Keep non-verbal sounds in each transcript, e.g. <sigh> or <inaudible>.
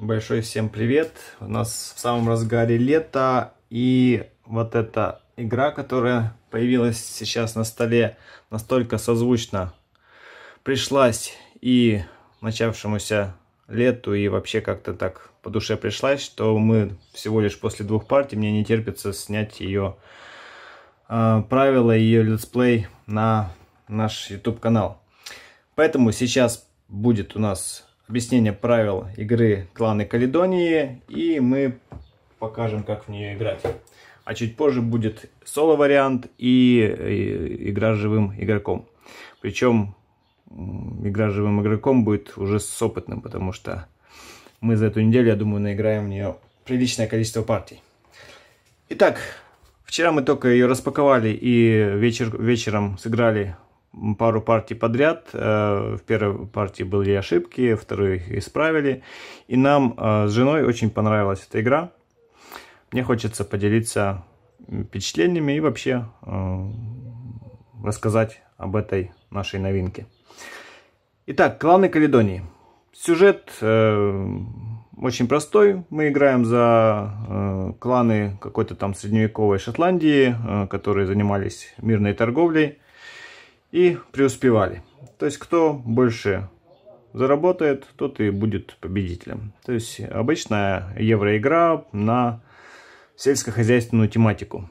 Большой всем привет! У нас в самом разгаре лето и вот эта игра, которая появилась сейчас на столе, настолько созвучно пришлась и начавшемуся лету и вообще как-то так по душе пришлась, что мы всего лишь после двух партий, мне не терпится снять ее э, а, правила, ее летсплей на наш YouTube канал. Поэтому сейчас будет у нас объяснение правил игры кланы Каледонии, и мы покажем, как в нее играть. А чуть позже будет соло-вариант и игра с живым игроком. Причем игра с живым игроком будет уже с опытным, потому что мы за эту неделю, я думаю, наиграем в нее приличное количество партий. Итак, вчера мы только ее распаковали и вечер, вечером сыграли пару партий подряд. Э, в первой партии были ошибки, вторую их исправили. И нам э, с женой очень понравилась эта игра. Мне хочется поделиться впечатлениями и вообще э, рассказать об этой нашей новинке. Итак, кланы Каледонии. Сюжет очень простой. Мы играем за э, кланы какой-то там средневековой Шотландии, э, которые занимались мирной торговлей и преуспевали. То есть, кто больше заработает, тот и будет победителем. То есть, обычная евроигра на сельскохозяйственную тематику.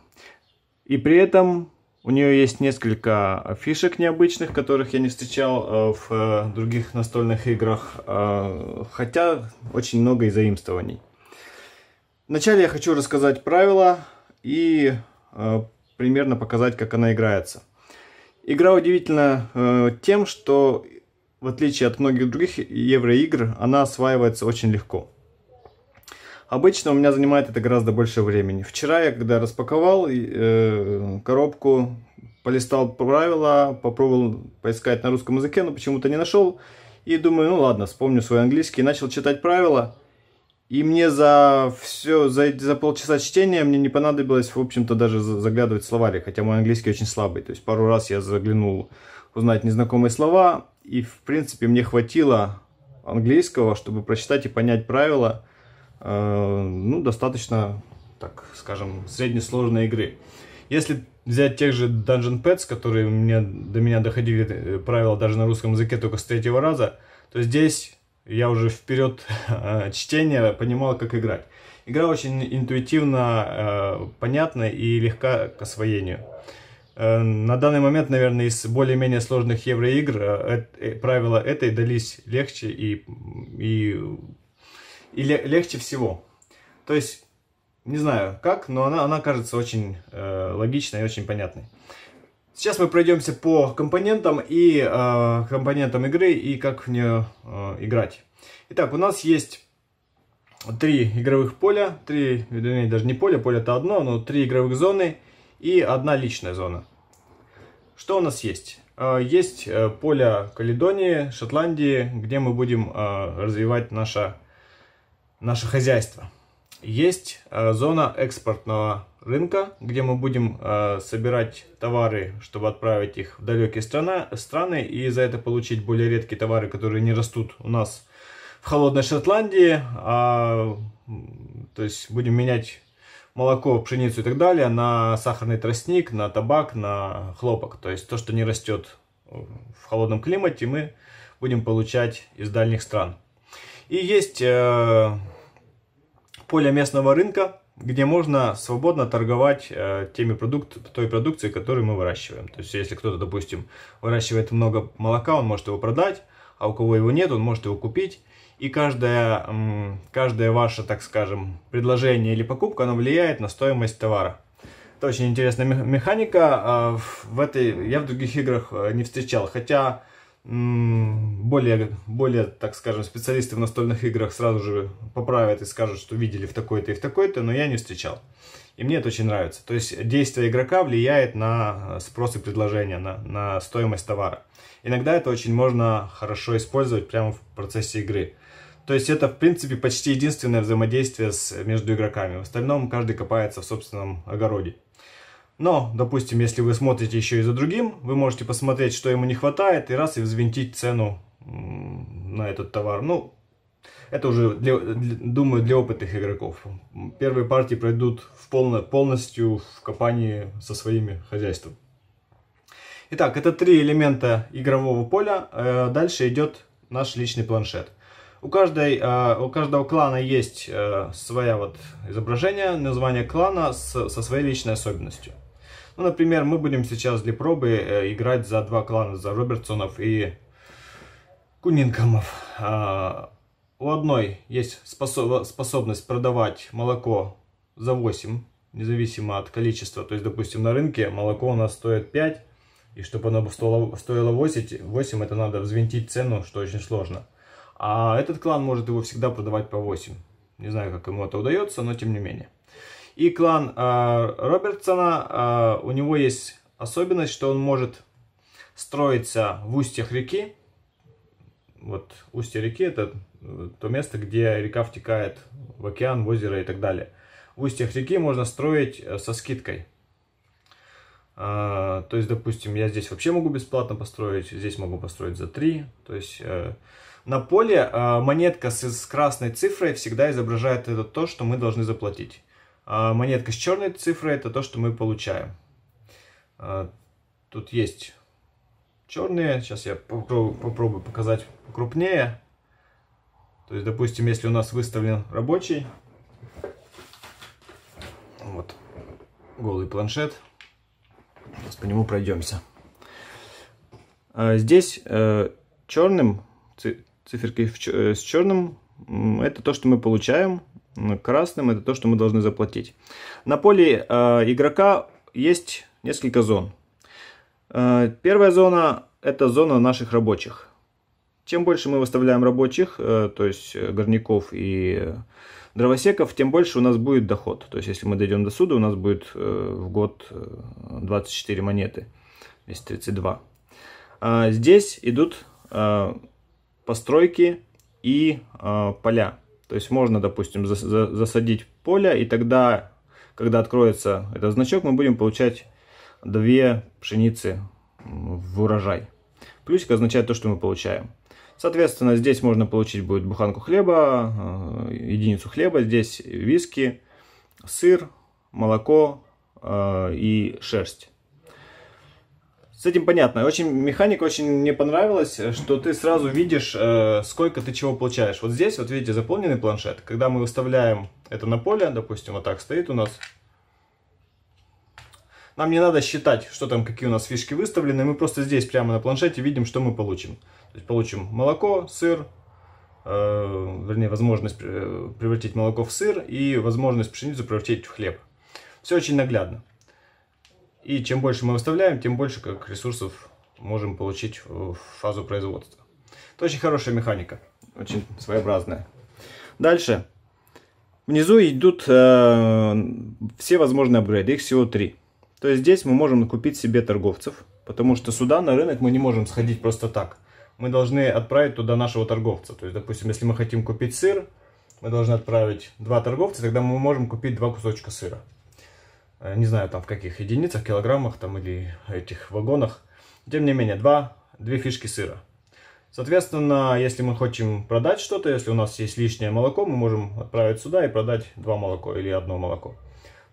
И при этом у нее есть несколько фишек необычных, которых я не встречал э, в э, других настольных играх, э, хотя очень много и заимствований. Вначале я хочу рассказать правила и примерно показать, как она играется. Игра удивительна э, тем, что в отличие от многих других евроигр, она осваивается очень легко. Обычно у меня занимает это гораздо больше времени. Вчера я, когда распаковал э, коробку, полистал правила, попробовал поискать на русском языке, но почему-то не нашел. И думаю, ну ладно, вспомню свой английский, начал читать правила – и мне за все, за, за полчаса чтения мне не понадобилось, в общем-то, даже заглядывать в словарик, хотя мой английский очень слабый. То есть пару раз я заглянул узнать незнакомые слова, и, в принципе, мне хватило английского, чтобы прочитать и понять правила, э, ну, достаточно, так скажем, среднесложной игры. Если взять тех же Dungeon Pets, которые мне, до меня доходили э, правила даже на русском языке только с третьего раза, то здесь я уже вперед э, чтения понимал, как играть. Игра очень интуитивно э, понятна и легка к освоению. Э, на данный момент, наверное, из более-менее сложных евроигр э, э, правила этой дались легче и, и, и легче всего. То есть, не знаю как, но она, она кажется очень э, логичной и очень понятной. Сейчас мы пройдемся по компонентам и э, компонентам игры и как в нее э, играть. Итак, у нас есть три игровых поля, три, вернее, даже не поле, поле это одно, но три игровых зоны и одна личная зона. Что у нас есть? Э, есть э, поле Каледонии, Шотландии, где мы будем э, развивать наше, наше хозяйство. Есть зона экспортного рынка, где мы будем э, собирать товары, чтобы отправить их в далекие страна, страны и за это получить более редкие товары, которые не растут у нас в холодной Шотландии. А, то есть будем менять молоко, пшеницу и так далее на сахарный тростник, на табак, на хлопок. То есть то, что не растет в холодном климате, мы будем получать из дальних стран. И есть э, поле местного рынка, где можно свободно торговать э, теми продукт, той продукцией, которую мы выращиваем. То есть, если кто-то, допустим, выращивает много молока, он может его продать, а у кого его нет, он может его купить. И каждое, каждое ваше, так скажем, предложение или покупка, оно влияет на стоимость товара. Это очень интересная механика. А, в этой я в других играх э, не встречал. Хотя более, более, так скажем, специалисты в настольных играх сразу же поправят и скажут, что видели в такой-то и в такой-то, но я не встречал. И мне это очень нравится. То есть действие игрока влияет на э, спрос и предложение, на, на стоимость товара. Иногда это очень можно хорошо использовать прямо в процессе игры. То есть это, в принципе, почти единственное взаимодействие с, между игроками. В остальном каждый копается в собственном огороде. Но, допустим, если вы смотрите еще и за другим, вы можете посмотреть, что ему не хватает, и раз и взвинтить цену на этот товар. Ну, это уже, для, думаю, для опытных игроков. Первые партии пройдут в полно, полностью в компании со своими хозяйством. Итак, это три элемента игрового поля. Э, дальше идет наш личный планшет. У, каждой, э, у каждого клана есть э, свое вот изображение, название клана со своей личной особенностью. Ну, например, мы будем сейчас для пробы э, играть за два клана, за Робертсонов и Кунингамов. А, у одной есть способность продавать молоко за 8, независимо от количества. То есть, допустим, на рынке молоко у нас стоит 5, и чтобы оно стоило 8, 8 это надо взвинтить цену, что очень сложно. А этот клан может его всегда продавать по 8. Не знаю, как ему это удается, но тем не менее. И клан э, Робертсона, э, у него есть особенность, что он может строиться в устьях реки. Вот устье реки это э, то место, где река втекает в океан, в озеро и так далее. В устьях реки можно строить э, со скидкой. Э, то есть, допустим, я здесь вообще могу бесплатно построить, здесь могу построить за 3. То есть на поле монетка с красной цифрой всегда изображает это то, что мы должны заплатить. А, монетка с черной цифрой – это то, что мы получаем. А, тут есть черные. Сейчас я попробую, попробую показать крупнее. То есть, допустим, если у нас выставлен рабочий, вот голый планшет, сейчас по нему пройдемся. А, здесь э, черным, циферки э, с черным, это то, что мы получаем Красным это то, что мы должны заплатить. На поле э, игрока есть несколько зон. Э, первая зона это зона наших рабочих. Чем больше мы выставляем рабочих, э, то есть э, горняков и дровосеков, тем больше у нас будет доход. То есть если мы дойдем до суда, у нас будет э, в год 24 э, монеты, есть 32. А здесь идут э, постройки и э, поля. То есть можно, допустим, засадить поле, и тогда, когда откроется этот значок, мы будем получать две пшеницы в урожай. Плюсик означает то, что мы получаем. Соответственно, здесь можно получить будет буханку хлеба, э, единицу хлеба, здесь виски, сыр, молоко э, и шерсть. С этим понятно. Очень механика очень мне понравилась, э, что ты сразу видишь, э, сколько ты чего получаешь. Вот здесь, вот видите, заполненный планшет. Когда мы выставляем это на поле, допустим, вот так стоит у нас. Нам не надо считать, что там, какие у нас фишки выставлены. Мы просто здесь, прямо на планшете, видим, что мы получим. То есть получим молоко, сыр, э, вернее, возможность э, превратить молоко в сыр и возможность пшеницу превратить в хлеб. Все очень наглядно. И чем больше мы выставляем, тем больше как ресурсов можем получить в фазу производства. Это очень хорошая механика, очень своеобразная. Дальше. Внизу идут э, все возможные апгрейды, их всего три. То есть здесь мы можем купить себе торговцев, потому что сюда на рынок мы не можем сходить просто так. Мы должны отправить туда нашего торговца. То есть, допустим, если мы хотим купить сыр, мы должны отправить два торговца, тогда мы можем купить два кусочка сыра. Э, не знаю там в каких единицах, килограммах там или этих вагонах. Тем не менее, два, две фишки сыра. Соответственно, если мы хотим продать что-то, если у нас есть лишнее молоко, мы можем отправить сюда и продать два молоко или одно молоко.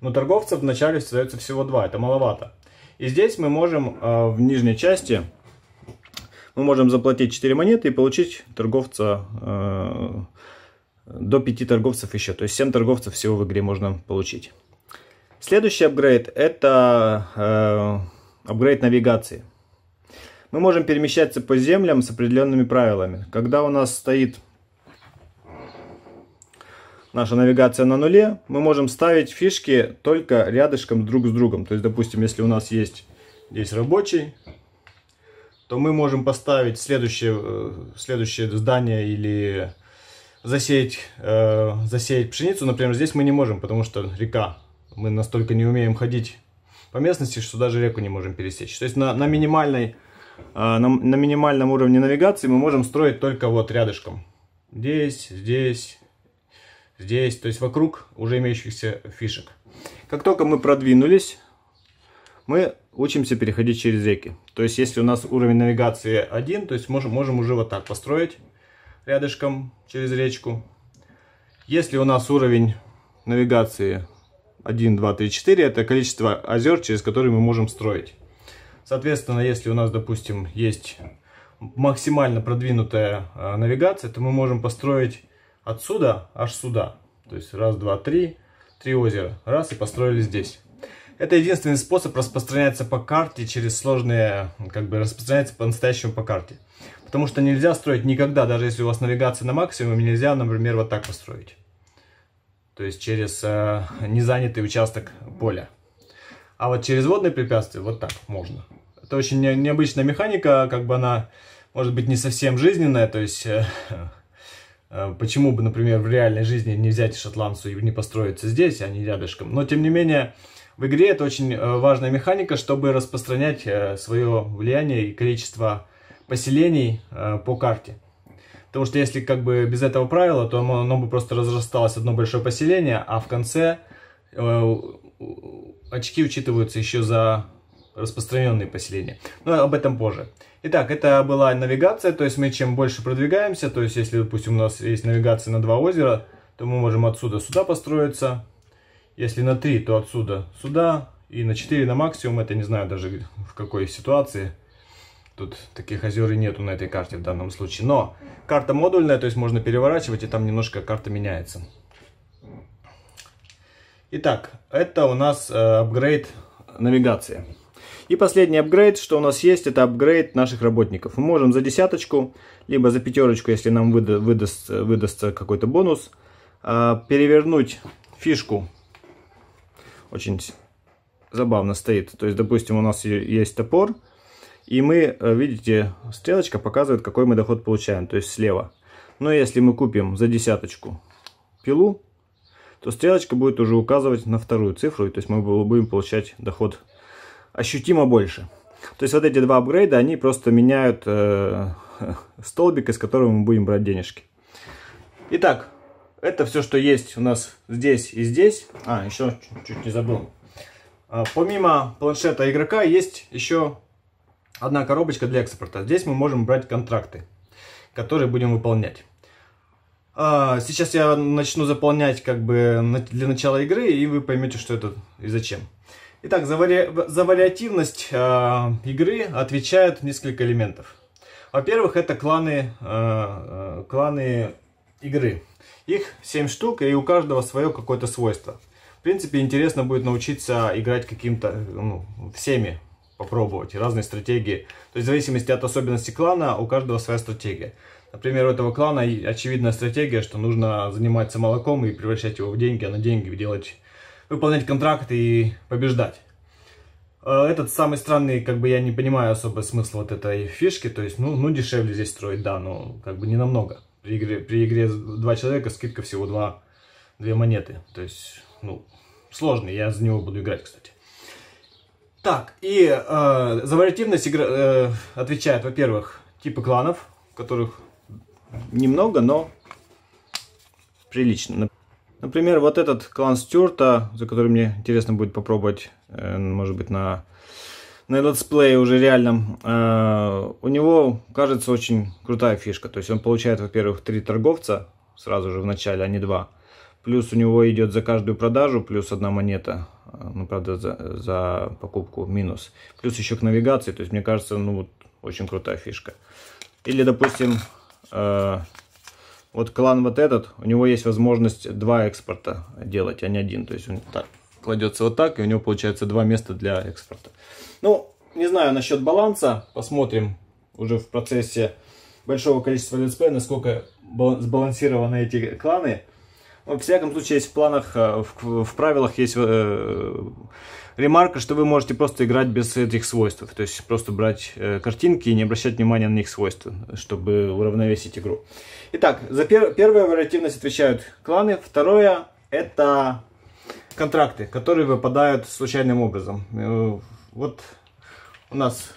Но торговцев вначале остается всего два, это маловато. И здесь мы можем э, в нижней части мы можем заплатить 4 монеты и получить торговца э, до 5 торговцев еще. То есть 7 торговцев всего в игре можно получить. Следующий апгрейд это э, апгрейд навигации. Мы можем перемещаться по землям с определенными правилами. Когда у нас стоит наша навигация на нуле, мы можем ставить фишки только рядышком друг с другом. То есть, допустим, если у нас есть здесь рабочий, то мы можем поставить следующее, э, следующее здание или засеять, э, засеять пшеницу. Например, здесь мы не можем, потому что река. Мы настолько не умеем ходить по местности, что даже реку не можем пересечь. То есть на, на, минимальной, а, на, на минимальном уровне навигации мы можем строить только вот рядышком. Здесь, здесь, здесь. То есть вокруг уже имеющихся фишек. Как только мы продвинулись, мы учимся переходить через реки. То есть, если у нас уровень навигации один, то есть можем, можем уже вот так построить рядышком через речку. Если у нас уровень навигации 1, 2, 3, 4 – это количество озер, через которые мы можем строить. Соответственно, если у нас, допустим, есть максимально продвинутая э, навигация, то мы можем построить отсюда аж сюда. То есть раз, два, три, три озера. Раз и построили здесь. Это единственный способ распространяться по карте через сложные, как бы распространяться по-настоящему по карте. Потому что нельзя строить никогда, даже если у вас навигация на максимуме, нельзя, например, вот так построить то есть через э, незанятый участок поля. А вот через водные препятствия вот так можно. Это очень не, необычная механика, как бы она может быть не совсем жизненная, то есть э, э, почему бы, например, в реальной жизни не взять шотландцу и не построиться здесь, а не рядышком. Но тем не менее, в игре это очень э, важная механика, чтобы распространять э, свое влияние и количество поселений э, по карте. Потому что если как бы без этого правила, то оно, оно бы просто разрасталось одно большое поселение, а в конце э, очки учитываются еще за распространенные поселения. Но ну, об этом позже. Итак, это была навигация, то есть мы чем больше продвигаемся, то есть если, допустим, у нас есть навигация на два озера, то мы можем отсюда сюда построиться. Если на три, то отсюда сюда. И на 4 на максимум, это не знаю даже в какой ситуации. Тут таких озер и нету на этой карте в данном случае. Но карта модульная, то есть можно переворачивать, и там немножко карта меняется. Итак, это у нас э, апгрейд навигации. И последний апгрейд, что у нас есть, это апгрейд наших работников. Мы можем за десяточку, либо за пятерочку, если нам выда выдаст, э, выдастся какой-то бонус, э, перевернуть фишку. Очень забавно стоит. То есть, допустим, у нас есть топор, и мы, э, видите, стрелочка показывает, какой мы доход получаем, то есть слева. Но если мы купим за десяточку пилу, то стрелочка будет уже указывать на вторую цифру, то есть мы будем получать доход ощутимо больше. То есть вот эти два апгрейда, они просто меняют э, <laughs> столбик, из которого мы будем брать денежки. Итак, это все, что есть у нас здесь и здесь. А, еще чуть-чуть не забыл. А, помимо планшета игрока есть еще одна коробочка для экспорта. Здесь мы можем брать контракты, которые будем выполнять. А, сейчас я начну заполнять как бы для начала игры, и вы поймете, что это и зачем. Итак, за, вари... за вариативность а, игры отвечают несколько элементов. Во-первых, это кланы, а, кланы игры. Их 7 штук, и у каждого свое какое-то свойство. В принципе, интересно будет научиться играть каким-то, ну, всеми попробовать, разные стратегии. То есть в зависимости от особенностей клана у каждого своя стратегия. Например, у этого клана очевидная стратегия, что нужно заниматься молоком и превращать его в деньги, а на деньги делать, выполнять контракты и побеждать. Э, этот самый странный, как бы я не понимаю особо смысл вот этой фишки, то есть, ну, ну дешевле здесь строить, да, но ну, как бы не намного. При игре, при игре два человека скидка всего два, две монеты, то есть, ну, сложный, я за него буду играть, кстати. Так, и э, за вариативность игра, э, отвечает, во-первых, типы кланов, которых немного, но прилично. Например, вот этот клан Стюарта, за который мне интересно будет попробовать, э, может быть, на, на летсплее уже реальном, э, у него, кажется, очень крутая фишка. То есть он получает, во-первых, три торговца сразу же в начале, а не два. Плюс у него идет за каждую продажу, плюс одна монета. Э, ну, правда, за, за покупку минус. Плюс еще к навигации. То есть, мне кажется, ну, вот, очень крутая фишка. Или, допустим, э, вот клан вот этот, у него есть возможность два экспорта делать, а не один. То есть, он так кладется вот так, и у него получается два места для экспорта. Ну, не знаю насчет баланса. Посмотрим уже в процессе большого количества летсплея, насколько сбалансированы эти кланы во всяком случае, есть в планах, э, в, в правилах есть э, ремарка, что вы можете просто играть без этих свойств. То есть просто брать э, картинки и не обращать внимания на их свойства, чтобы уравновесить игру. Итак, за пер первое вариативность отвечают кланы. Второе это контракты, которые выпадают случайным образом. Э, вот у нас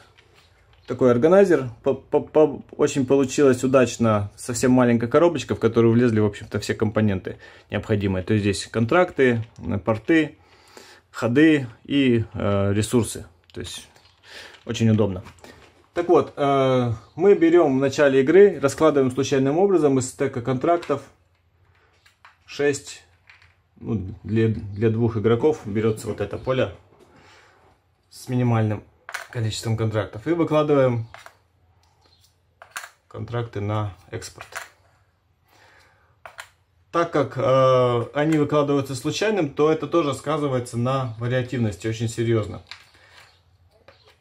такой органайзер. По -по -по очень получилось удачно, совсем маленькая коробочка, в которую влезли, в общем-то, все компоненты необходимые. То есть здесь контракты, э, порты, ходы и э, ресурсы. То есть очень удобно. Так вот, э, мы берем в начале игры, раскладываем случайным образом из стека контрактов 6, ну, для, для двух игроков берется вот это поле с минимальным количеством контрактов. И выкладываем контракты на экспорт. Так как э, они выкладываются случайным, то это тоже сказывается на вариативности очень серьезно.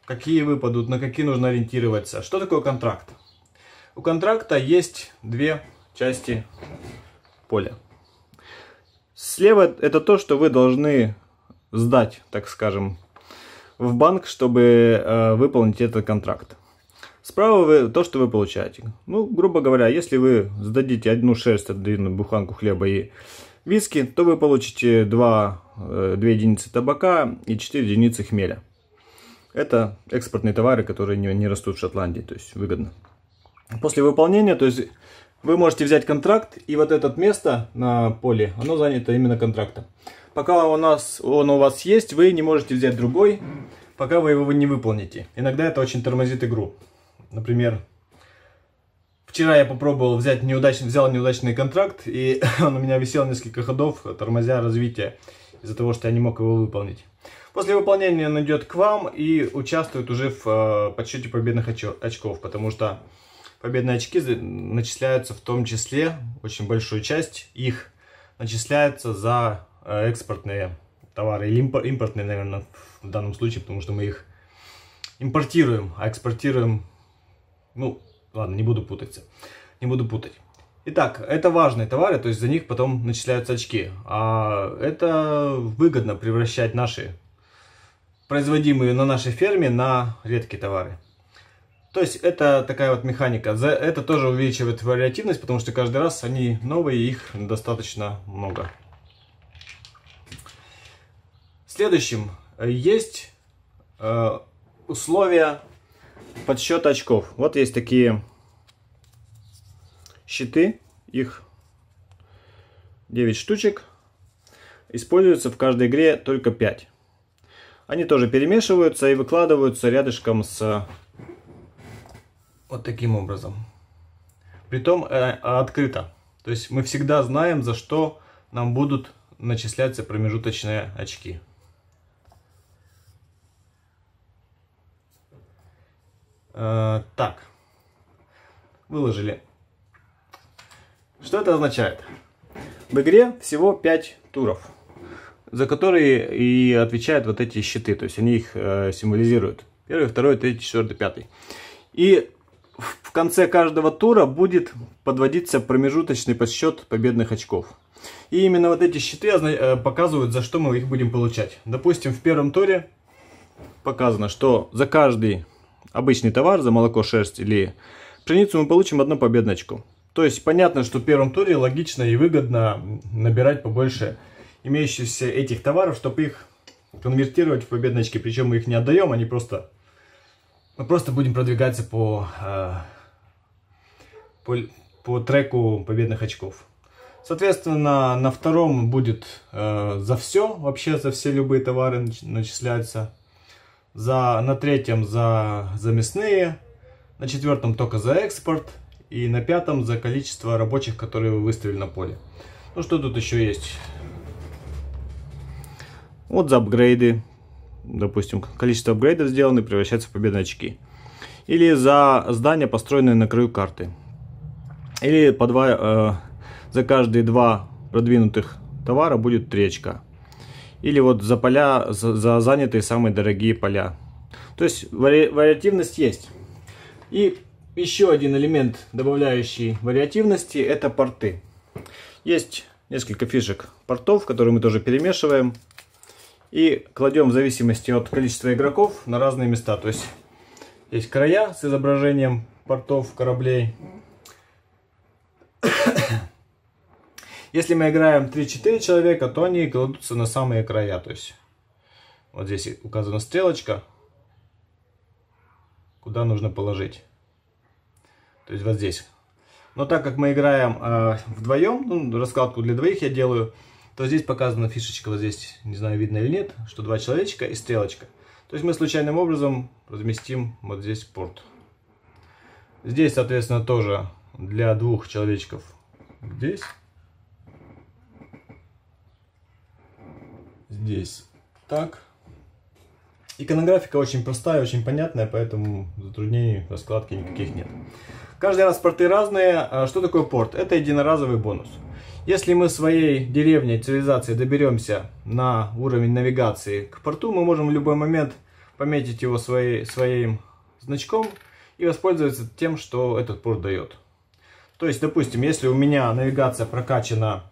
Какие выпадут, на какие нужно ориентироваться. Что такое контракт? У контракта есть две части поля. Слева это то, что вы должны сдать, так скажем, в банк, чтобы э, выполнить этот контракт. Справа вы то, что вы получаете. Ну, грубо говоря, если вы сдадите одну шерсть, одну буханку хлеба и виски, то вы получите 2, 2 э, единицы табака и 4 единицы хмеля. Это экспортные товары, которые не, не растут в Шотландии, то есть выгодно. После выполнения, то есть вы можете взять контракт, и вот это место на поле, оно занято именно контрактом. Пока у нас, он у вас есть, вы не можете взять другой, пока вы его не выполните. Иногда это очень тормозит игру. Например, вчера я попробовал взять неудач... взял неудачный контракт, и <laughs> он у меня висел несколько ходов, тормозя развитие, из-за того, что я не мог его выполнить. После выполнения он идет к вам и участвует уже в э, подсчете победных очков, потому что победные очки начисляются в том числе, очень большую часть их начисляется за Э, экспортные товары или импортные, наверное, в данном случае, потому что мы их импортируем, а экспортируем, ну, ладно, не буду путаться, не буду путать. Итак, это важные товары, то есть за них потом начисляются очки. А это выгодно превращать наши, производимые на нашей ферме, на редкие товары. То есть это такая вот механика. За это тоже увеличивает вариативность, потому что каждый раз они новые, их достаточно много. Следующим э, есть э, условия подсчета очков. Вот есть такие щиты, их 9 штучек. Используются в каждой игре только 5. Они тоже перемешиваются и выкладываются рядышком с э, вот таким образом. Притом э, а открыто. То есть мы всегда знаем, за что нам будут начисляться промежуточные очки. Э, так, выложили. Что это означает? В игре всего 5 туров, за которые и отвечают вот эти щиты, то есть они их э, символизируют. Первый, второй, третий, четвертый, пятый. И в конце каждого тура будет подводиться промежуточный подсчет победных очков. И именно вот эти щиты э, показывают, за что мы их будем получать. Допустим, в первом туре показано, что за каждый обычный товар за молоко, шерсть или пшеницу, мы получим одну победную очку. То есть понятно, что в первом туре логично и выгодно набирать побольше имеющихся этих товаров, чтобы их конвертировать в победные очки. Причем мы их не отдаем, они просто... Мы просто будем продвигаться по, э, по, по треку победных очков. Соответственно, на втором будет э, за все, вообще за все любые товары начисляются за, на третьем за за мясные на четвертом только за экспорт и на пятом за количество рабочих, которые вы выставили на поле. Ну что тут еще есть? Вот за апгрейды, допустим, количество апгрейдов сделаны, превращается в победные очки. Или за здания, построенные на краю карты. Или по два, э, за каждые два продвинутых товара будет 3 очка или вот за поля, за, за занятые самые дорогие поля. То есть вари, вариативность есть. И еще один элемент, добавляющий вариативности, это порты. Есть несколько фишек портов, которые мы тоже перемешиваем. И кладем в зависимости от количества игроков на разные места. То есть есть края с изображением портов кораблей. Если мы играем 3-4 человека, то они кладутся на самые края. То есть вот здесь указана стрелочка, куда нужно положить. То есть вот здесь. Но так как мы играем э, вдвоем, ну, раскладку для двоих я делаю, то здесь показана фишечка, вот здесь, не знаю, видно или нет, что два человечка и стрелочка. То есть мы случайным образом разместим вот здесь порт. Здесь, соответственно, тоже для двух человечков здесь. здесь так. Иконографика очень простая, очень понятная, поэтому затруднений, раскладки никаких нет. Каждый раз порты разные. А что такое порт? Это единоразовый бонус. Если мы своей деревней, цивилизации доберемся на уровень навигации к порту, мы можем в любой момент пометить его своей, своим значком и воспользоваться тем, что этот порт дает. То есть, допустим, если у меня навигация прокачана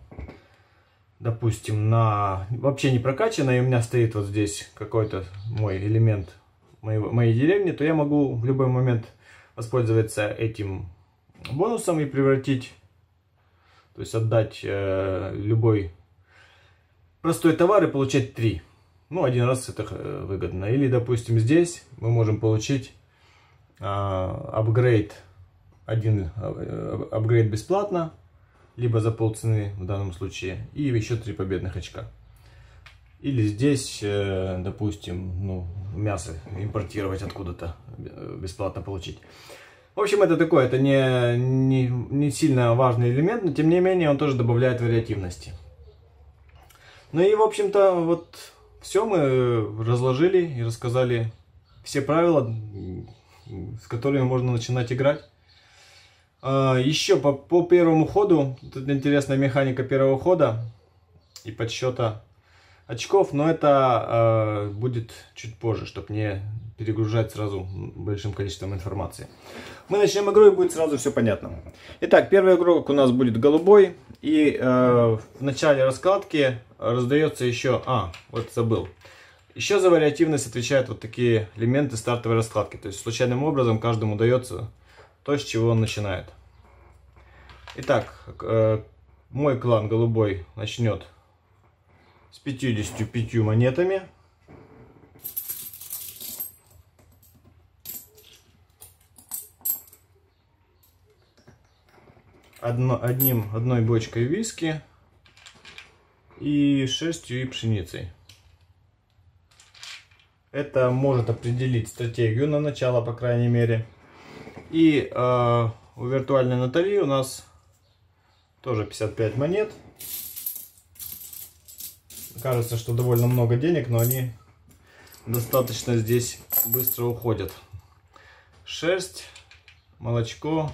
допустим, на вообще не прокачанной, и у меня стоит вот здесь какой-то мой элемент моего моей деревни, то я могу в любой момент воспользоваться этим бонусом и превратить, то есть отдать э, любой простой товар и получать 3. Ну, один раз это э, выгодно. Или, допустим, здесь мы можем получить а, апгрейд, один э, апгрейд бесплатно, либо за полцены в данном случае, и еще 3 победных очка. Или здесь, э, допустим, ну, мясо импортировать откуда-то, э, бесплатно получить. В общем, это такое, это не, не, не сильно важный элемент, но тем не менее он тоже добавляет вариативности. Ну и, в общем-то, вот все мы разложили и рассказали все правила, с которыми можно начинать играть. А, еще по, по первому ходу, тут интересная механика первого хода и подсчета очков, но это э, будет чуть позже, чтобы не перегружать сразу большим количеством информации. Мы начнем игру и будет сразу все понятно. Итак, первый игрок у нас будет голубой. И э, в начале раскладки раздается еще... А, вот забыл. Еще за вариативность отвечают вот такие элементы стартовой раскладки. То есть случайным образом каждому дается то, с чего он начинает. Итак, э, мой клан голубой начнет с 55 монетами. Одно, одним, одной бочкой виски и шерстью и пшеницей. Это может определить стратегию на начало, по крайней мере. И э, у виртуальной Натали у нас тоже 55 монет. Кажется, что довольно много денег, но они достаточно здесь быстро уходят. Шерсть, молочко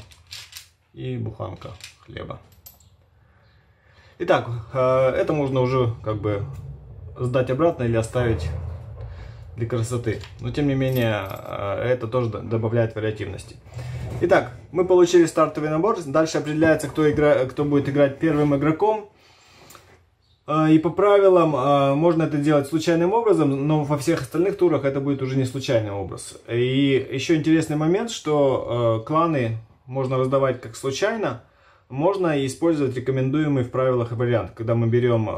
и буханка хлеба. Итак, э, это можно уже как бы сдать обратно или оставить для красоты. Но тем не менее, э, это тоже добавляет вариативности. Итак, мы получили стартовый набор. Дальше определяется, кто, игра... кто будет играть первым игроком. А, и по правилам а, можно это делать случайным образом, но во всех остальных турах это будет уже не случайный образ. И еще интересный момент, что а, кланы можно раздавать как случайно, можно использовать рекомендуемый в правилах вариант, когда мы берем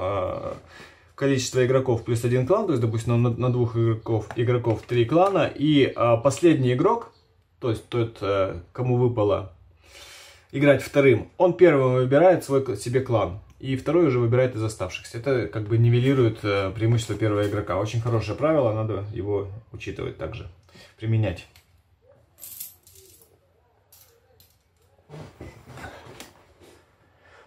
количество игроков плюс один клан, то есть, допустим, на, двух игроков, игроков три клана, и последний игрок то есть тот, э, кому выпало играть вторым, он первым выбирает свой себе клан, и второй уже выбирает из оставшихся. Это как бы нивелирует э, преимущество первого игрока. Очень хорошее правило, надо его учитывать также, применять.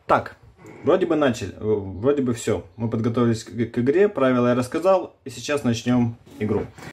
Так, вроде бы начали, э, вроде бы все. Мы подготовились к игре, правила я рассказал, и сейчас начнем игру.